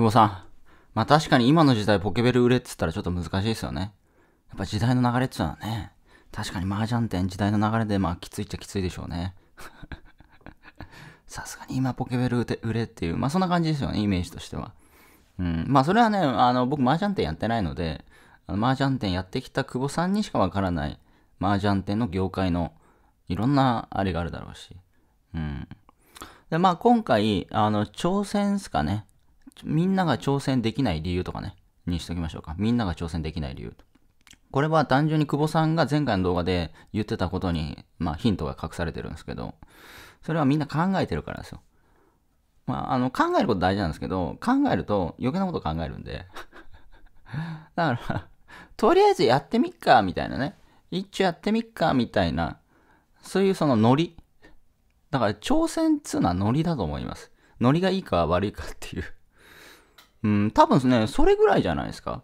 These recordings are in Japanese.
久保さん。まあ確かに今の時代ポケベル売れっつったらちょっと難しいですよね。やっぱ時代の流れっつうのはね、確かに麻雀店時代の流れでまあきついっちゃきついでしょうね。さすがに今ポケベル売れっていう、まあそんな感じですよね、イメージとしては。うん。まあそれはね、あの僕麻雀店やってないので、あの麻雀店やってきた久保さんにしかわからない麻雀店の業界のいろんなあれがあるだろうし。うん。で、まあ今回、あの、挑戦すかね。みんなが挑戦できない理由とかね、にしときましょうか。みんなが挑戦できない理由。これは単純に久保さんが前回の動画で言ってたことに、まあ、ヒントが隠されてるんですけど、それはみんな考えてるからですよ。まあ、あの、考えること大事なんですけど、考えると余計なこと考えるんで。だからとりあえずやってみっか、みたいなね。一応やってみっか、みたいな。そういうそのノリ。だから挑戦っつうのはノリだと思います。ノリがいいか悪いかっていううん、多分ね、それぐらいじゃないですか。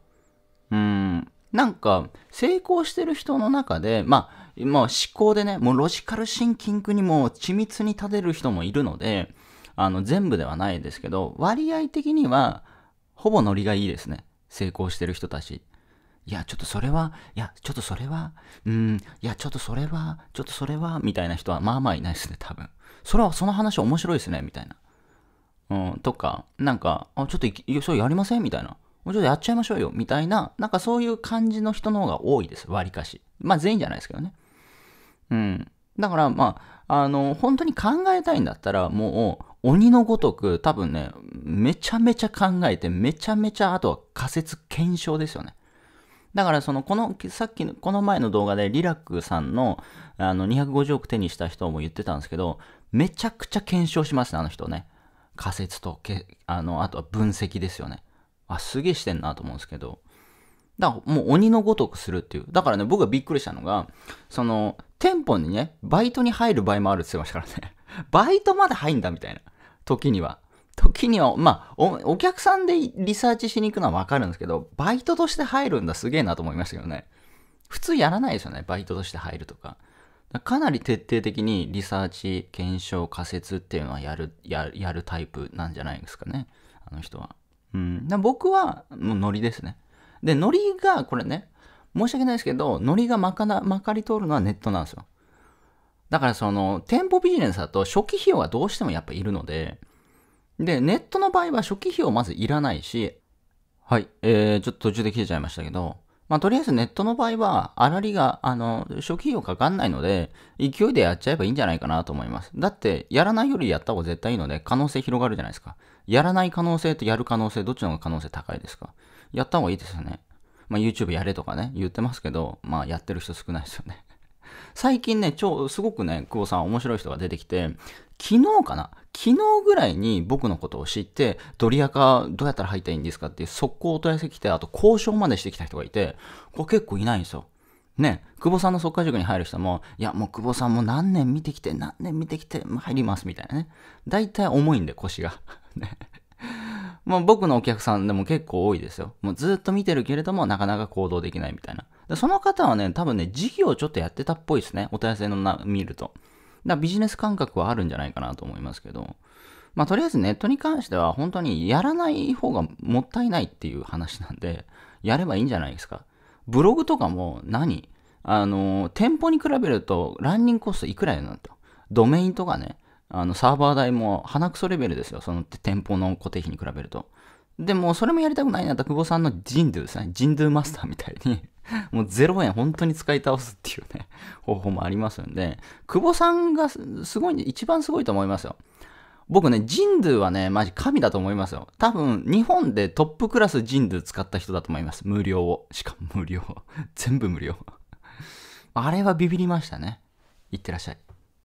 うん、なんか、成功してる人の中で、まあ、もう思考でね、もうロジカルシンキングにも緻密に立てる人もいるので、あの、全部ではないですけど、割合的には、ほぼノリがいいですね。成功してる人たち。いや、ちょっとそれは、いや、ちょっとそれは、うん、いや、ちょっとそれは、ちょっとそれは、みたいな人は、まあまあいないですね、多分。それは、その話面白いですね、みたいな。うん、とか、なんか、あ、ちょっとい、それやりませんみたいな。もうちょっとやっちゃいましょうよ。みたいな、なんかそういう感じの人の方が多いです。割かし。まあ全員じゃないですけどね。うん。だから、まあ、あの、本当に考えたいんだったら、もう、鬼のごとく、多分ね、めちゃめちゃ考えて、めちゃめちゃ、あとは仮説検証ですよね。だからその、この、さっきの、この前の動画でリラックさんの、あの、250億手にした人も言ってたんですけど、めちゃくちゃ検証しますね、あの人ね。仮説とけあのあとは分析ですよねあすげえしてんなと思うんですけどだからもう鬼のごとくするっていうだからね僕がびっくりしたのがその店舗にねバイトに入る場合もあるって言ってましたからね バイトまで入んだみたいな時には時には、まあお、お客さんでリサーチしに行くのはわかるんですけど、バイトとして入るんだすげえなと思いましたけどね。普通やらないですよね、バイトとして入るとか。かなり徹底的にリサーチ、検証、仮説っていうのはやる、ややるタイプなんじゃないですかね。あの人は。うん。僕は、もうノリですね。で、ノリが、これね、申し訳ないですけど、ノリがまかなまかり通るのはネットなんですよ。だからその、店舗ビジネスだと初期費用がどうしてもやっぱいるので、で、ネットの場合は初期費用まずいらないし、はい、えー、ちょっと途中で切れちゃいましたけど、まあ、とりあえずネットの場合は、あらりが、あの、初期費用かかんないので、勢いでやっちゃえばいいんじゃないかなと思います。だって、やらないよりやった方が絶対いいので、可能性広がるじゃないですか。やらない可能性とやる可能性、どっちの方が可能性高いですかやった方がいいですよね。まあ、YouTube やれとかね、言ってますけど、まあ、やってる人少ないですよね。最近ね、超、すごくね、久保さん面白い人が出てきて、昨日かな昨日ぐらいに僕のことを知って、ドリアカどうやったら入ったらいいんですかっていう速攻を問い合わせ来きて、あと交渉までしてきた人がいて、これ結構いないんですよ。ね、久保さんの速化塾に入る人も、いや、もう久保さんも何年見てきて、何年見てきて、入りますみたいなね。大体重いんで、腰が。ねまあ僕のお客さんでも結構多いですよ。もうずっと見てるけれども、なかなか行動できないみたいな。でその方はね、多分ね、事業をちょっとやってたっぽいですね。お問い合わせのな見ると。だビジネス感覚はあるんじゃないかなと思いますけど、まあとりあえずネットに関しては本当にやらない方がもったいないっていう話なんで、やればいいんじゃないですか。ブログとかも何あの、店舗に比べるとランニングコストいくらやなんと。ドメインとかね、あのサーバー代も鼻くそレベルですよ。その店舗の固定費に比べると。でも、それもやりたくないなと、久保さんのジンドゥですね。ジンドゥマスターみたいに もう0円本当に使い倒すっていうね、方法もありますんで、久保さんがすごい、一番すごいと思いますよ。僕ね、ジンドゥはね、マジ神だと思いますよ。多分、日本でトップクラスジンドゥ使った人だと思います。無料を。しかも無料。全部無料。あれはビビりましたね。いってらっしゃい。